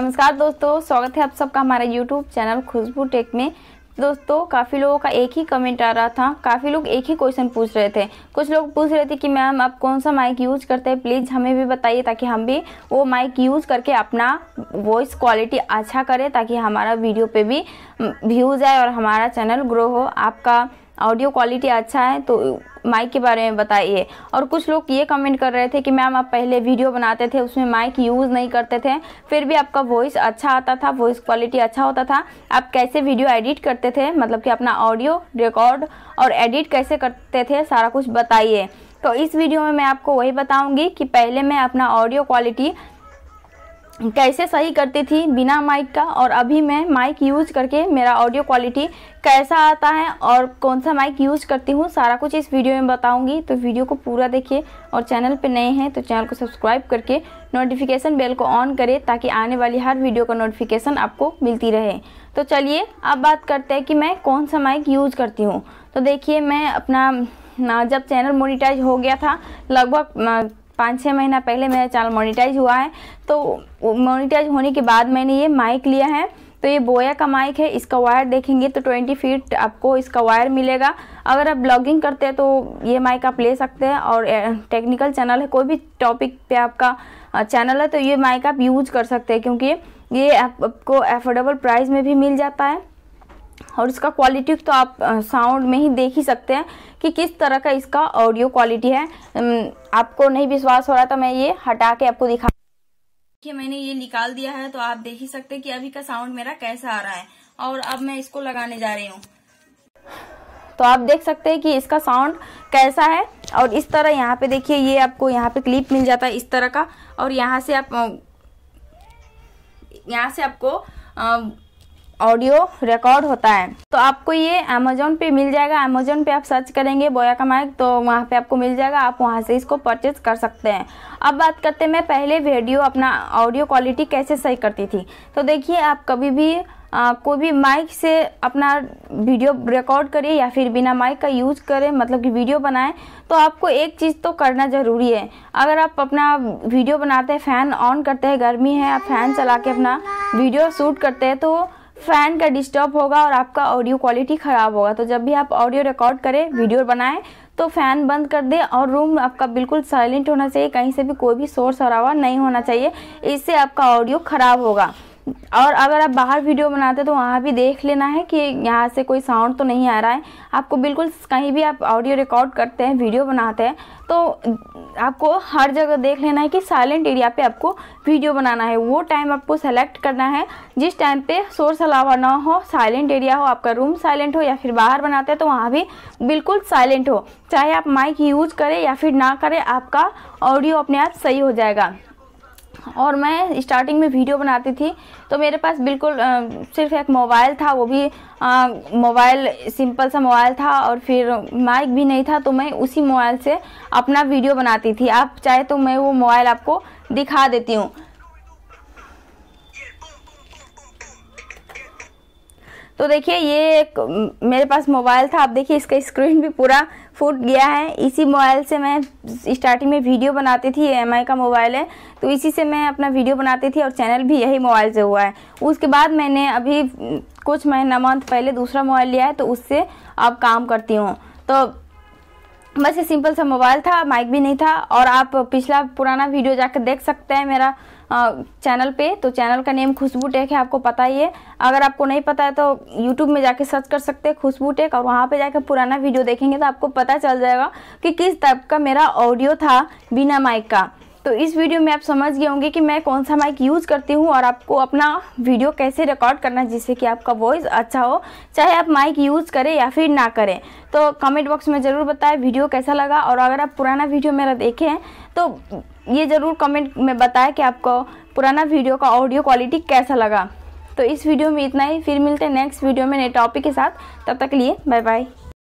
नमस्कार दोस्तों स्वागत है आप सबका हमारे यूट्यूब चैनल खुशबू टेक में दोस्तों काफ़ी लोगों का एक ही कमेंट आ रहा था काफ़ी लोग एक ही क्वेश्चन पूछ रहे थे कुछ लोग पूछ रहे थे कि मैम आप कौन सा माइक यूज करते हैं प्लीज़ हमें भी बताइए ताकि हम भी वो माइक यूज करके अपना वॉइस क्वालिटी अच्छा करें ताकि हमारा वीडियो पे भी व्यूज़ हम्म, आए और हमारा चैनल ग्रो हो आपका ऑडियो क्वालिटी अच्छा है तो माइक के बारे में बताइए और कुछ लोग ये कमेंट कर रहे थे कि मैम आप पहले वीडियो बनाते थे उसमें माइक यूज़ नहीं करते थे फिर भी आपका वॉइस अच्छा आता था वॉइस क्वालिटी अच्छा होता था आप कैसे वीडियो एडिट करते थे मतलब कि अपना ऑडियो रिकॉर्ड और एडिट कैसे करते थे सारा कुछ बताइए तो इस वीडियो में मैं आपको वही बताऊंगी कि पहले मैं अपना ऑडियो क्वालिटी कैसे सही करती थी बिना माइक का और अभी मैं माइक यूज करके मेरा ऑडियो क्वालिटी कैसा आता है और कौन सा माइक यूज करती हूँ सारा कुछ इस वीडियो में बताऊँगी तो वीडियो को पूरा देखिए और चैनल पे नए हैं तो चैनल को सब्सक्राइब करके नोटिफिकेशन बेल को ऑन करें ताकि आने वाली हर वीडियो का नोटिफिकेशन आपको मिलती रहे तो चलिए अब बात करते हैं कि मैं कौन सा माइक यूज करती हूँ तो देखिए मैं अपना जब चैनल मोनिटाइज हो गया था लगभग पाँच छः महीना पहले मेरा चैनल मोनिटाइज हुआ है तो मोनिटाइज होने के बाद मैंने ये माइक लिया है तो ये बोया का माइक है इसका वायर देखेंगे तो 20 फीट आपको इसका वायर मिलेगा अगर आप ब्लॉगिंग करते हैं तो ये माइक आप ले सकते हैं और टेक्निकल चैनल है कोई भी टॉपिक पे आपका चैनल है तो ये माइक आप यूज कर सकते हैं क्योंकि ये आपको एफोर्डेबल प्राइस में भी मिल जाता है और इसका क्वालिटी तो आप साउंड में ही देख ही सकते हैं कि किस तरह का इसका ऑडियो क्वालिटी है आपको नहीं विश्वास हो रहा था मैं ये हटा के आपको दिखा कि मैंने ये निकाल दिया है तो आप देख ही सकते हैं कि अभी का साउंड मेरा कैसा आ रहा है और अब मैं इसको लगाने जा रही हूँ तो आप देख सकते हैं कि इसका साउंड कैसा है और इस तरह यहाँ पे देखिए ये आपको यहाँ पे क्लिप मिल जाता है इस तरह का और यहाँ से आप यहाँ से आपको ऑडियो रिकॉर्ड होता है तो आपको ये अमेजोन पे मिल जाएगा अमेजोन पे आप सर्च करेंगे बोया का माइक तो वहाँ पे आपको मिल जाएगा आप वहाँ से इसको परचेज कर सकते हैं अब बात करते हैं मैं पहले वीडियो अपना ऑडियो क्वालिटी कैसे सही करती थी तो देखिए आप कभी भी आ, कोई भी माइक से अपना वीडियो रिकॉर्ड करें या फिर बिना माइक का यूज़ करें मतलब कि वीडियो बनाएं तो आपको एक चीज़ तो करना ज़रूरी है अगर आप अपना वीडियो बनाते हैं फ़ैन ऑन करते हैं गर्मी है आप फ़ैन चला के अपना वीडियो शूट करते हैं तो फ़ैन का डिस्टर्ब होगा और आपका ऑडियो क्वालिटी ख़राब होगा तो जब भी आप ऑडियो रिकॉर्ड करें वीडियो बनाएं तो फ़ैन बंद कर दें और रूम आपका बिल्कुल साइलेंट होना चाहिए कहीं से भी कोई भी शोर शराबा नहीं होना चाहिए इससे आपका ऑडियो ख़राब होगा और अगर आप बाहर वीडियो बनाते हैं तो वहाँ भी देख लेना है कि यहाँ से कोई साउंड तो नहीं आ रहा है आपको बिल्कुल कहीं भी आप ऑडियो रिकॉर्ड करते हैं वीडियो बनाते हैं तो आपको हर जगह देख लेना है कि साइलेंट एरिया पे आपको वीडियो बनाना है वो टाइम आपको सेलेक्ट करना है जिस टाइम पे शोर अलावा ना हो साइलेंट एरिया हो आपका रूम साइलेंट हो या फिर बाहर बनाते हैं तो वहाँ भी बिल्कुल साइलेंट हो चाहे आप माइक यूज़ करें या फिर ना करें आपका ऑडियो अपने आप सही हो जाएगा और मैं स्टार्टिंग में वीडियो बनाती थी तो मेरे पास बिल्कुल आ, सिर्फ एक मोबाइल था वो भी मोबाइल सिंपल सा मोबाइल था और फिर माइक भी नहीं था तो मैं उसी मोबाइल से अपना वीडियो बनाती थी आप चाहे तो मैं वो मोबाइल आपको दिखा देती हूँ तो देखिए ये एक मेरे पास मोबाइल था आप देखिए इसका स्क्रीन भी पूरा फूट गया है इसी मोबाइल से मैं स्टार्टिंग में वीडियो बनाती थी एम का मोबाइल है तो इसी से मैं अपना वीडियो बनाती थी और चैनल भी यही मोबाइल से हुआ है उसके बाद मैंने अभी कुछ महीना मंथ पहले दूसरा मोबाइल लिया है तो उससे अब काम करती हूँ तो बस ये सिंपल सा मोबाइल था माइक भी नहीं था और आप पिछला पुराना वीडियो जाकर देख सकते हैं मेरा चैनल पे तो चैनल का नेम खुशबू टेक है आपको पता ही है अगर आपको नहीं पता है तो यूट्यूब में जाके सर्च कर सकते हैं खुशबू टेक और वहाँ पे जाकर पुराना वीडियो देखेंगे तो आपको पता चल जाएगा कि किस टाइप का मेरा ऑडियो था बिना माइक का तो इस वीडियो में आप समझ गए होंगे कि मैं कौन सा माइक यूज़ करती हूँ और आपको अपना वीडियो कैसे रिकॉर्ड करना है जिससे कि आपका वॉइस अच्छा हो चाहे आप माइक यूज़ करें या फिर ना करें तो कमेंट बॉक्स में ज़रूर बताएं वीडियो कैसा लगा और अगर आप पुराना वीडियो मेरा देखें तो ये ज़रूर कमेंट में बताएं कि आपको पुराना वीडियो का ऑडियो क्वालिटी कैसा लगा तो इस वीडियो में इतना ही फिर मिलते हैं नेक्स्ट वीडियो में नए टॉपिक के साथ तब तक के लिए बाय बाय